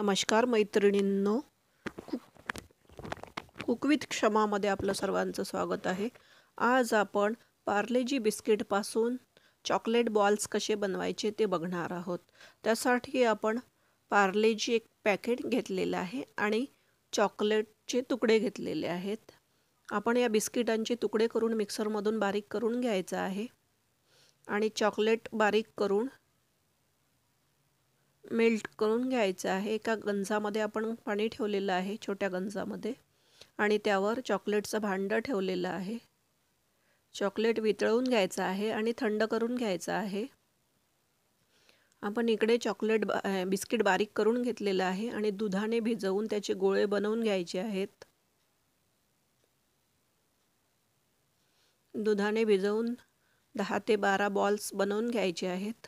नमस्कार मैत्रिणींनो कुक कुकवित क्षमामध्ये आपलं सर्वांचं स्वागत आहे आज आपण पार्लेजी बिस्किटपासून चॉकलेट बॉल्स कसे बनवायचे ते बघणार आहोत त्यासाठी आपण पार्लेजी एक पॅकेट घेतलेलं आहे आणि चॉकलेटचे तुकडे घेतलेले आहेत आपण या बिस्किटांचे तुकडे करून मिक्सरमधून बारीक करून घ्यायचं आहे आणि चॉकलेट बारीक करून मेल्ट करून घ्यायचं आहे एका गंजामध्ये आपण पाणी ठेवलेलं आहे छोट्या गंजामध्ये आणि त्यावर चॉकलेटचं भांडं ठेवलेलं आहे चॉकलेट वितळवून घ्यायचं आहे आणि थंड करून घ्यायचं आहे आपण इकडे चॉकलेट बिस्किट बारीक करून घेतलेलं आहे आणि दुधाने भिजवून त्याचे गोळे बनवून घ्यायचे आहेत दुधाने भिजवून दहा ते बारा बॉल्स बनवून घ्यायचे आहेत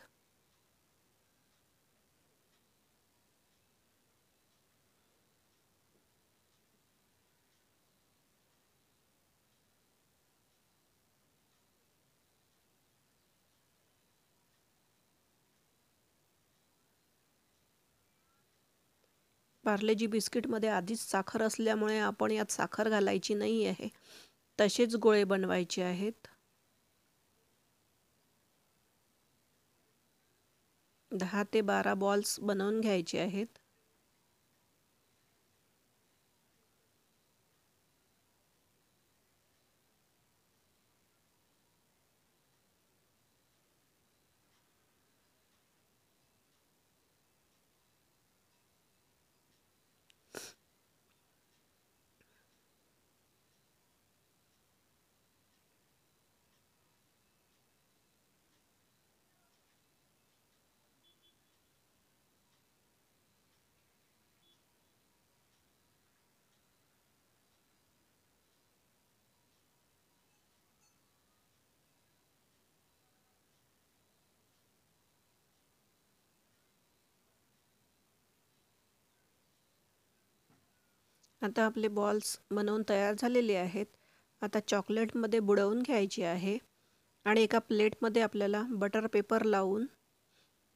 पार्लेजी बिस्किटमध्ये आधीच साखर असल्यामुळे आपण यात साखर घालायची नाही आहे तसेच गोळे बनवायचे आहेत दहा ते बारा बॉल्स बनवून घ्यायचे आहेत आता आपले बॉल्स बनवून तयार झालेले आहेत आता चॉकलेटमध्ये बुडवून घ्यायची आहे आणि एका प्लेटमध्ये आपल्याला बटर पेपर लावून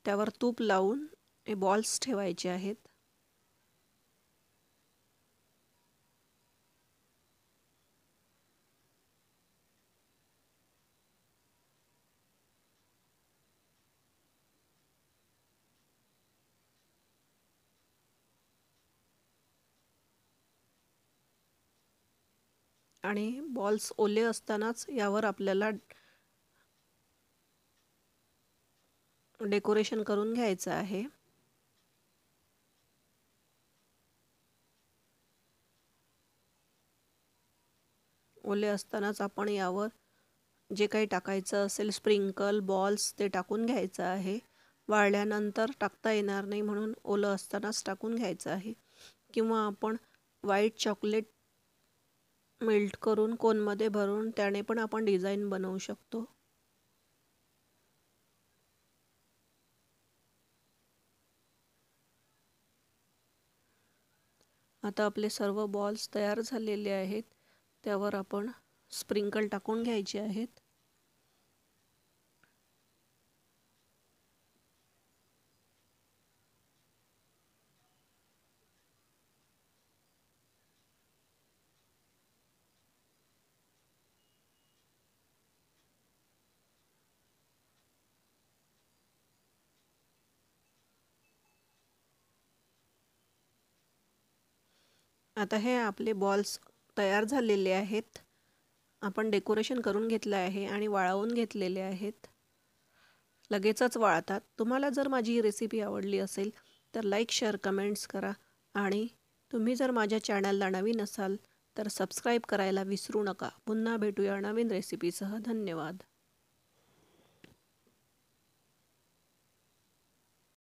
त्यावर तूप लावून हे बॉल्स ठेवायचे आहेत आणि बॉल्स ओले असतानाच यावर आपल्याला डेकोरेशन करून घ्यायचं आहे ओले असतानाच आपण यावर जे काही टाकायचं असेल स्प्रिंकल बॉल्स ते टाकून घ्यायचं आहे वाळल्यानंतर टाकता येणार नाही म्हणून ओलं असतानाच टाकून घ्यायचं आहे किंवा आपण व्हाईट चॉकलेट मेल्ट करून कोनमध्ये भरून त्याने पण आपण डिझाईन बनवू शकतो आता आपले सर्व बॉल्स तयार झालेले आहेत त्यावर आपण स्प्रिंकल टाकून घ्यायचे आहेत आता हे आपले बॉल्स तयार झालेले आहेत आपण डेकोरेशन करून घेतलं आहे आणि वाळवून घेतलेले आहेत लगेचच वाळतात तुम्हाला जर माझी ही रेसिपी आवडली असेल तर लाईक शेअर कमेंट्स करा आणि तुम्ही जर माझ्या चॅनलला नवीन असाल तर सबस्क्राईब करायला विसरू नका पुन्हा भेटूया नवीन रेसिपीसह धन्यवाद